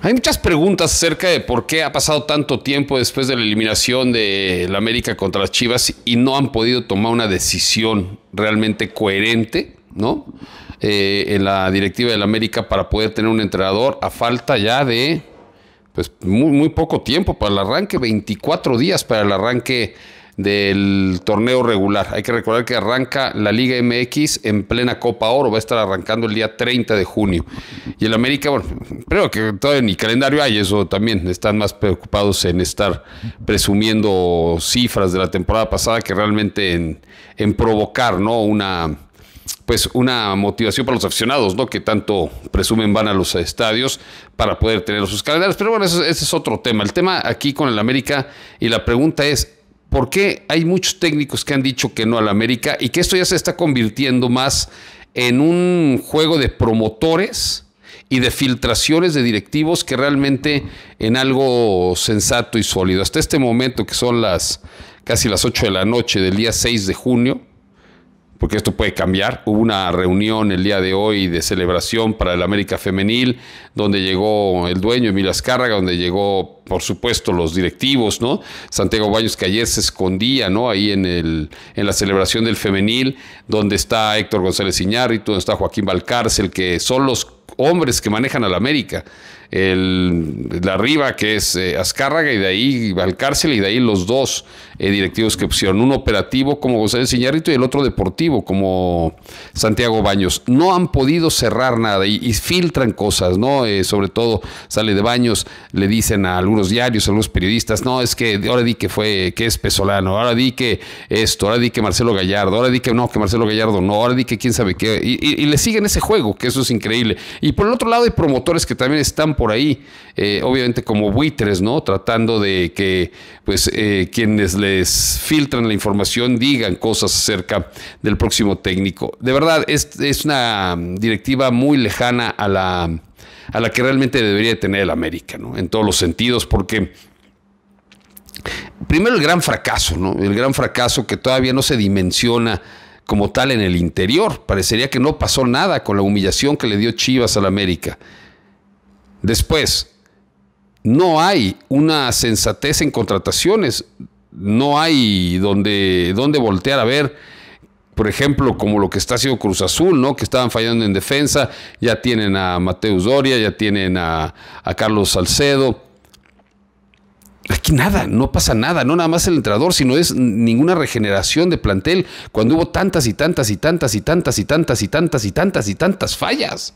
Hay muchas preguntas acerca de por qué ha pasado tanto tiempo después de la eliminación de la América contra las Chivas y no han podido tomar una decisión realmente coherente, ¿no? Eh, en la directiva del América para poder tener un entrenador a falta ya de pues muy, muy poco tiempo para el arranque, 24 días para el arranque del torneo regular. Hay que recordar que arranca la Liga MX en plena Copa Oro, va a estar arrancando el día 30 de junio. Y el América, bueno, creo que todavía ni calendario hay, eso también. Están más preocupados en estar presumiendo cifras de la temporada pasada que realmente en, provocar, ¿no? Una pues una motivación para los aficionados, ¿no? Que tanto presumen van a los estadios para poder tener sus calendarios. Pero bueno, ese es otro tema. El tema aquí con el América y la pregunta es, porque hay muchos técnicos que han dicho que no al América y que esto ya se está convirtiendo más en un juego de promotores y de filtraciones de directivos que realmente en algo sensato y sólido. Hasta este momento, que son las casi las 8 de la noche del día 6 de junio, porque esto puede cambiar. Hubo una reunión el día de hoy de celebración para el América Femenil, donde llegó el dueño Emilio Azcárraga, donde llegó, por supuesto, los directivos, ¿no? Santiago Baños, que ayer se escondía, ¿no? Ahí en, el, en la celebración del femenil, donde está Héctor González y donde está Joaquín Valcárcel, que son los hombres que manejan al América. El, arriba, que es eh, Azcárraga, y de ahí Valcárcel, y de ahí los dos eh, directivos que pusieron, un operativo como González Iñárritu y el otro deportivo como Santiago Baños. No han podido cerrar nada y, filtran cosas, ¿no? Eh, sobre todo sale de Baños, le dicen a algunos diarios, a algunos periodistas, no, es que ahora di que fue, que es Pesolano, ahora di que esto, ahora di que Marcelo Gallardo, ahora di que no, que Marcelo Gallardo no, ahora di que quién sabe qué, y, le siguen ese juego, que eso es increíble. Y por el otro lado hay promotores que también están por ahí, eh, obviamente como buitres, ¿no? Tratando de que, pues, quienes le filtran la información digan cosas acerca del próximo técnico. De verdad, es, una directiva muy lejana a la, a la que realmente debería tener el América, En todos los sentidos, porque primero el gran fracaso, ¿no? El gran fracaso que todavía no se dimensiona como tal en el interior. Parecería que no pasó nada con la humillación que le dio Chivas al América. Después, no hay una sensatez en contrataciones no hay donde, donde voltear a ver por ejemplo, como lo que está haciendo Cruz Azul, ¿no? Que estaban fallando en defensa, ya tienen a Mateus Doria, ya tienen a, Carlos Salcedo. Aquí nada, no pasa nada, no nada más el entrenador, sino es ninguna regeneración de plantel cuando hubo tantas y tantas y tantas y tantas y tantas y tantas y tantas, y tantas fallas.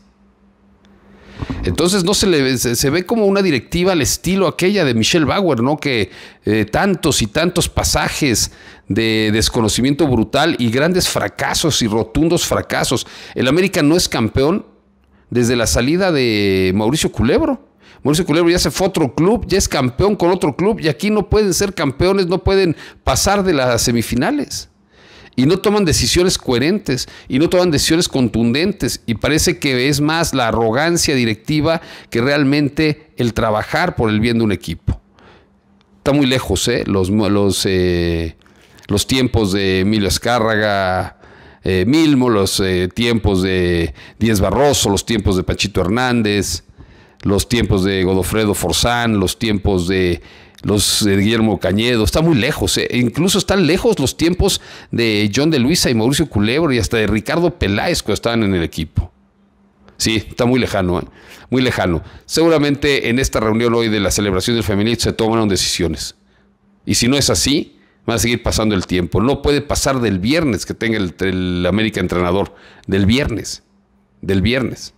Entonces no se le ve como una directiva al estilo aquella de Michelle Bauer, ¿no? Que eh, tantos y tantos pasajes de desconocimiento brutal y grandes fracasos y rotundos fracasos. El América no es campeón desde la salida de Mauricio Culebro. Mauricio Culebro ya se fue otro club, ya es campeón con otro club y aquí no pueden ser campeones, no pueden pasar de las semifinales y no toman decisiones coherentes y no toman decisiones contundentes y parece que es más la arrogancia directiva que realmente el trabajar por el bien de un equipo. Está muy lejos ¿eh? los, eh, los tiempos de Emilio Escárraga, eh, Milmo, los eh, tiempos de Díez Barroso, los tiempos de Pachito Hernández, los tiempos de Godofredo Forzán, los tiempos de los de eh, Guillermo Cañedo, está muy lejos, eh, incluso están lejos los tiempos de John de Luisa y Mauricio Culebro y hasta de Ricardo Peláez cuando estaban en el equipo. Sí, está muy lejano, eh, muy lejano. Seguramente en esta reunión hoy de la celebración del feminismo se tomaron decisiones. Y si no es así, va a seguir pasando el tiempo. No puede pasar del viernes que tenga el América entrenador, del viernes, del viernes.